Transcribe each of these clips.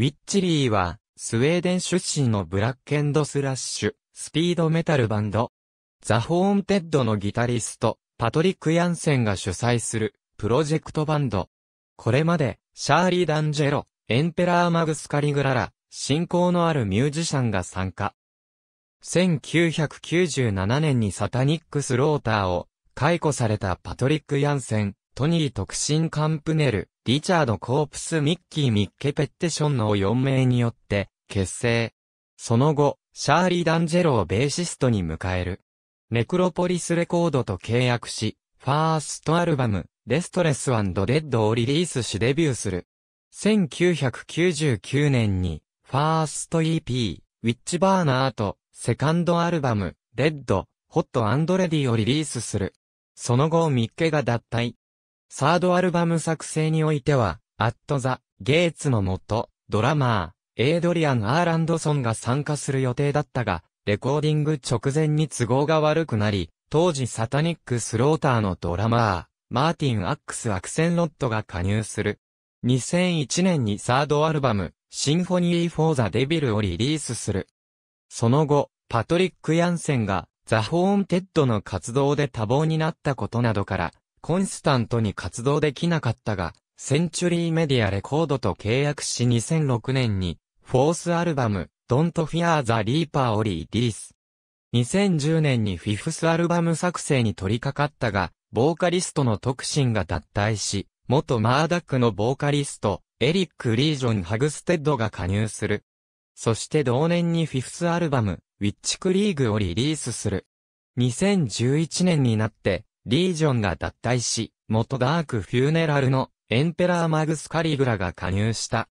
ウィッチリーは、スウェーデン出身のブラッケンドスラッシュ、スピードメタルバンド。ザ・ホーンテッドのギタリスト、パトリック・ヤンセンが主催する、プロジェクトバンド。これまで、シャーリー・ダンジェロ、エンペラー・マグス・カリグララ、信仰のあるミュージシャンが参加。1997年にサタニック・スローターを解雇されたパトリック・ヤンセン、トニー・特進カンプネル、リチャード・コープス・ミッキー・ミッケ・ペッテションの4名によって結成。その後、シャーリー・ダンジェロをベーシストに迎える。ネクロポリスレコードと契約し、ファーストアルバム、レストレスデッドをリリースしデビューする。1999年に、ファースト EP、ウィッチバーナーと、セカンドアルバム、デッド、ホットレディをリリースする。その後、ミッケが脱退。サードアルバム作成においては、アットザ・ゲイツのもと、ドラマー、エイドリアン・アーランドソンが参加する予定だったが、レコーディング直前に都合が悪くなり、当時サタニック・スローターのドラマー、マーティン・アックス・アクセンロットが加入する。2001年にサードアルバム、シンフォニー・フォー・ザ・デビルをリリースする。その後、パトリック・ヤンセンが、ザ・ホーンテッドの活動で多忙になったことなどから、コンスタントに活動できなかったが、センチュリーメディアレコードと契約し2006年に、フォースアルバム、Don't Fear the Reaper をリリース。2010年にフィフスアルバム作成に取り掛かったが、ボーカリストの特進が脱退し、元マーダックのボーカリスト、エリック・リージョン・ハグステッドが加入する。そして同年にフィフスアルバム、ウィッチクリーグをリリースする。2011年になって、リージョンが脱退し、元ダークフューネラルのエンペラーマグスカリグラが加入した。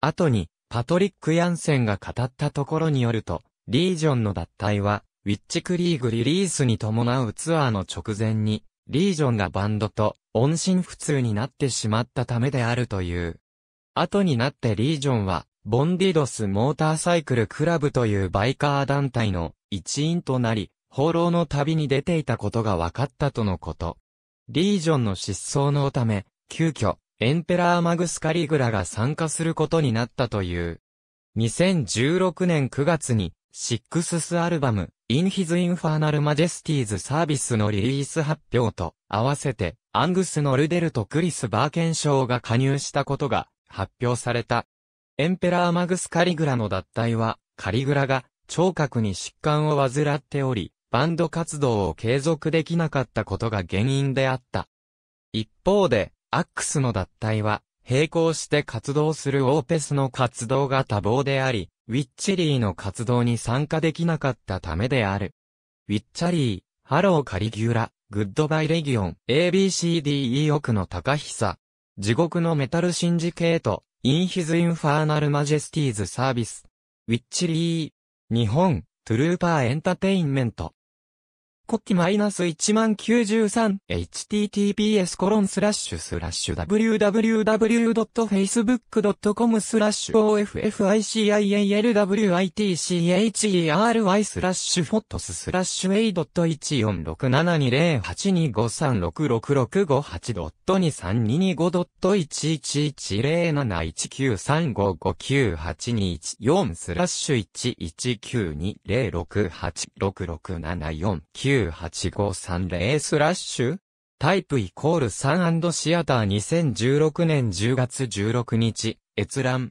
後に、パトリック・ヤンセンが語ったところによると、リージョンの脱退は、ウィッチクリーグリリースに伴うツアーの直前に、リージョンがバンドと音信不通になってしまったためであるという。後になってリージョンは、ボンディドスモーターサイクルクラブというバイカー団体の一員となり、放浪の旅に出ていたことが分かったとのこと。リージョンの失踪のため、急遽、エンペラーマグスカリグラが参加することになったという。2016年9月に、シックススアルバム、In His Infernal m a j e s t e サービスのリリース発表と合わせて、アングスのルデルとクリス・バーケン賞が加入したことが発表された。エンペラーマグスカリグラの脱退は、カリグラが聴覚に疾患を患っており、バンド活動を継続できなかったことが原因であった。一方で、アックスの脱退は、並行して活動するオーペスの活動が多忙であり、ウィッチリーの活動に参加できなかったためである。ウィッチャリー、ハローカリギュラ、グッドバイレギオン、ABCDE 奥の高久、地獄のメタルシンジケート、インヒズ・インファーナル・マジェスティーズ・サービス、ウィッチリー、日本、トゥルーパー・エンタテインメント。コッティマイナス 1093https コロンスラッシュスラッシュ www.facebook.com スラッシュ officialwitcheri スラッシュフォットススラッシュ a 8 2 3 6 5 3 6 6 6 5 8 2 3 2 5 1 1 1 0 7 1 9 3 5 5 9 8 1 4スラッシュ119206866749 9 8 5 3 0スラッシュタイプイコール3シアター2016年10月16日、閲覧。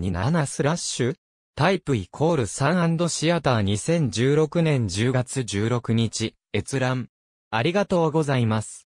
2 7スラッシュタイプイコール3シアター2016年10月16日閲覧ありがとうございます。